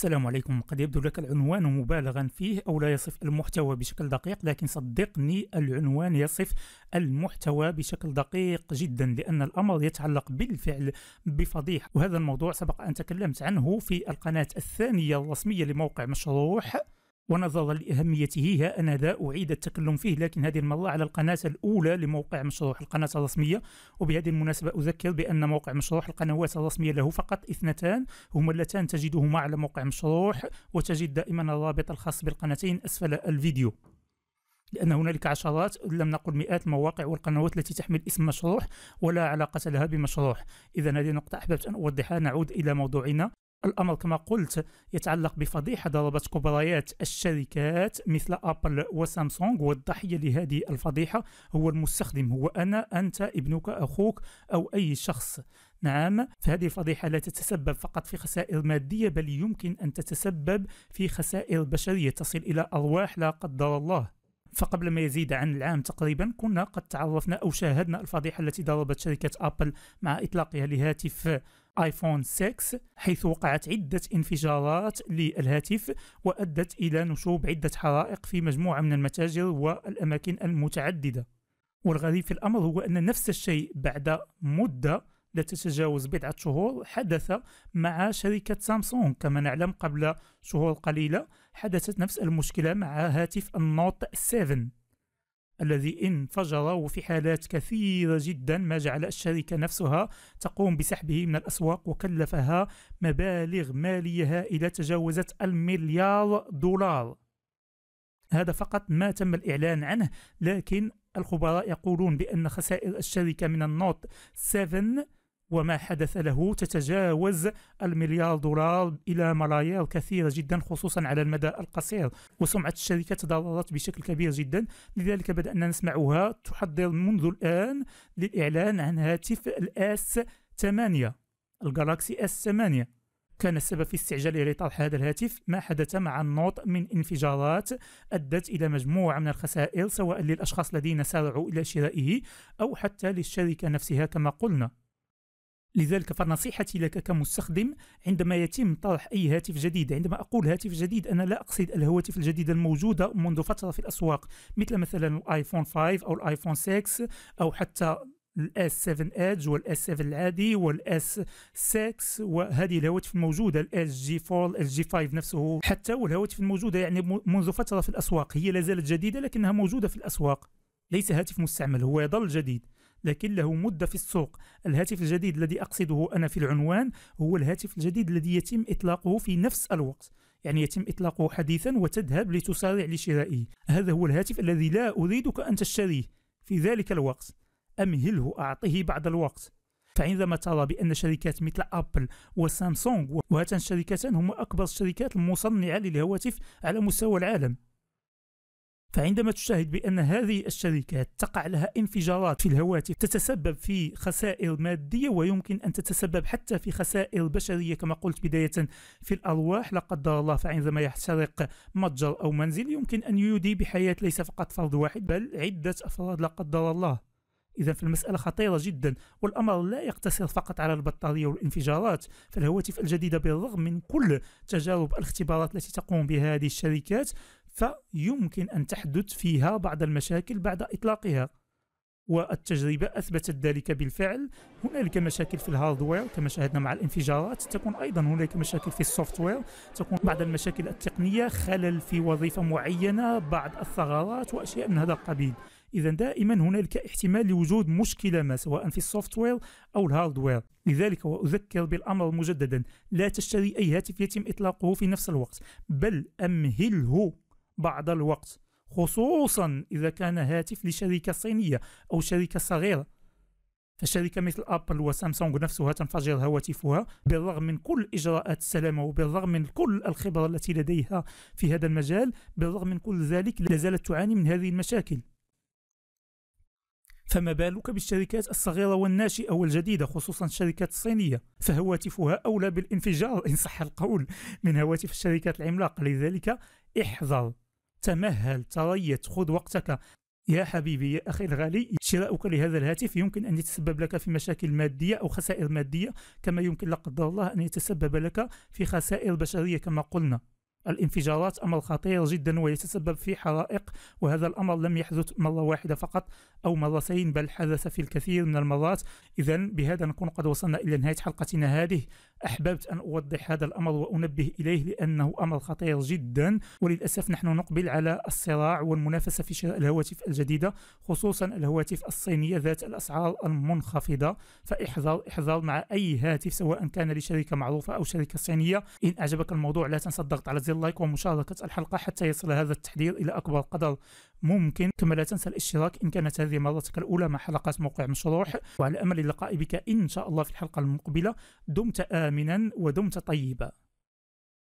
السلام عليكم قد يبدو لك العنوان مبالغا فيه أو لا يصف المحتوى بشكل دقيق لكن صدقني العنوان يصف المحتوى بشكل دقيق جدا لأن الأمر يتعلق بالفعل بفضيحة وهذا الموضوع سبق أن تكلمت عنه في القناة الثانية الرسمية لموقع مشروح ونظرا لأهميته ها انا ذا أعيد التكلم فيه لكن هذه المرة على القناة الأولى لموقع مشروح القناة الرسمية وبهذه المناسبة أذكر بأن موقع مشروح القنوات الرسمية له فقط اثنتان هما اللتان تجدهما على موقع مشروح وتجد دائما الرابط الخاص بالقناتين أسفل الفيديو لأن هنالك عشرات لم نقل مئات المواقع والقنوات التي تحمل اسم مشروح ولا علاقة لها بمشروح إذا هذه نقطة أحببت أن أوضحها نعود إلى موضوعنا الأمر كما قلت يتعلق بفضيحة ضربت كبريات الشركات مثل أبل وسامسونج والضحية لهذه الفضيحة هو المستخدم هو أنا أنت ابنك أخوك أو أي شخص نعم فهذه الفضيحة لا تتسبب فقط في خسائر مادية بل يمكن أن تتسبب في خسائر بشرية تصل إلى أرواح لا قدر الله فقبل ما يزيد عن العام تقريبا كنا قد تعرفنا أو شاهدنا الفضيحة التي ضربت شركة أبل مع إطلاقها لهاتف ايفون 6 حيث وقعت عدة انفجارات للهاتف وأدت إلى نشوب عدة حرائق في مجموعة من المتاجر والأماكن المتعددة والغريب في الأمر هو أن نفس الشيء بعد مدة لا تتجاوز بضعة شهور حدث مع شركة سامسونج كما نعلم قبل شهور قليلة حدثت نفس المشكلة مع هاتف النوت 7 الذي انفجر وفي حالات كثيرة جدا ما جعل الشركة نفسها تقوم بسحبه من الأسواق وكلفها مبالغ مالية هائلة تجاوزت المليار دولار هذا فقط ما تم الإعلان عنه لكن الخبراء يقولون بأن خسائر الشركة من النوت 7 وما حدث له تتجاوز المليار دولار إلى ملايير كثيرة جدا خصوصا على المدى القصير وسمعة الشركة تضررت بشكل كبير جدا لذلك بدأنا نسمعها تحضر منذ الآن للإعلان عن هاتف الأس 8 الجالاكسي اس 8 كان السبب في استعجال لطرح هذا الهاتف ما حدث مع النوط من انفجارات أدت إلى مجموعة من الخسائر سواء للأشخاص الذين سارعوا إلى شرائه أو حتى للشركة نفسها كما قلنا لذلك فنصيحتي لك كمستخدم عندما يتم طرح أي هاتف جديد عندما أقول هاتف جديد أنا لا أقصد الهواتف الجديدة الموجودة منذ فترة في الأسواق مثل مثلا الآيفون 5 أو الآيفون 6 أو حتى الاس 7 ايدج والاس 7 العادي والاس 6 وهذه الهواتف الموجوده الاس جي 4 الاس جي 5 نفسه حتى والهواتف الموجوده يعني منذ فتره في الاسواق هي لا زالت جديده لكنها موجوده في الاسواق ليس هاتف مستعمل هو يظل جديد لكن له مدة في السوق الهاتف الجديد الذي أقصده أنا في العنوان هو الهاتف الجديد الذي يتم إطلاقه في نفس الوقت يعني يتم إطلاقه حديثا وتذهب لتسارع لشرائه هذا هو الهاتف الذي لا أريدك أن تشتريه في ذلك الوقت أمهله أعطه بعد الوقت فعندما ترى بأن شركات مثل أبل وسامسونج وهاتان الشركتان هما أكبر الشركات المصنعة للهواتف على مستوى العالم فعندما تشاهد بأن هذه الشركات تقع لها انفجارات في الهواتف تتسبب في خسائر مادية ويمكن أن تتسبب حتى في خسائر بشرية كما قلت بداية في الأرواح لا قدر الله فعندما يحترق متجر أو منزل يمكن أن يودي بحياة ليس فقط فرد واحد بل عدة أفراد لا قدر الله إذا فالمسألة خطيرة جدا والأمر لا يقتصر فقط على البطارية والانفجارات فالهواتف الجديدة بالرغم من كل تجارب الاختبارات التي تقوم بها هذه الشركات فيمكن أن تحدث فيها بعض المشاكل بعد إطلاقها والتجربة أثبتت ذلك بالفعل هنالك مشاكل في الهاردوير كما شاهدنا مع الانفجارات تكون أيضا هناك مشاكل في السوفتوير تكون بعض المشاكل التقنية خلل في وظيفة معينة بعض الثغرات وأشياء من هذا القبيل إذا دائما هنالك احتمال لوجود مشكلة ما سواء في السوفتوير أو الهاردوير لذلك وأذكر بالأمر مجددا لا تشتري أي هاتف يتم إطلاقه في نفس الوقت بل أمهله بعض الوقت خصوصا إذا كان هاتف لشركة صينية أو شركة صغيرة فشركة مثل أبل وسامسونج نفسها تنفجر هواتفها بالرغم من كل إجراءات السلامة وبالرغم من كل الخبرة التي لديها في هذا المجال بالرغم من كل ذلك لا زالت تعاني من هذه المشاكل فما بالك بالشركات الصغيرة والناشئة والجديدة خصوصا الشركات الصينية فهواتفها أولى بالانفجار إن صح القول من هواتف الشركات العملاقة لذلك احذر تمهل تريث خذ وقتك يا حبيبي يا أخي الغالي شراؤك لهذا الهاتف يمكن أن يتسبب لك في مشاكل مادية أو خسائر مادية كما يمكن لا قدر الله أن يتسبب لك في خسائر بشرية كما قلنا الانفجارات أمر خطير جدا ويتسبب في حرائق وهذا الأمر لم يحدث مرة واحدة فقط أو مرتين بل حدث في الكثير من المرات إذا بهذا نكون قد وصلنا إلى نهاية حلقتنا هذه أحببت أن أوضح هذا الأمر وأنبه إليه لأنه أمر خطير جدا وللأسف نحن نقبل على الصراع والمنافسة في شراء الهواتف الجديدة خصوصا الهواتف الصينية ذات الأسعار المنخفضة فاحذر احذر مع أي هاتف سواء كان لشركة معروفة أو شركة صينية إن أعجبك الموضوع لا تنسى الضغط على زر لايك ومشاركة الحلقة حتى يصل هذا التحذير إلى أكبر قدر ممكن كما لا تنسى الاشتراك إن كانت هذه مرتك الأولى مع حلقات موقع مشروح وعلى أمل اللقاء بك إن شاء الله في الحلقة المقبلة دمت آمنا ودمت طيبا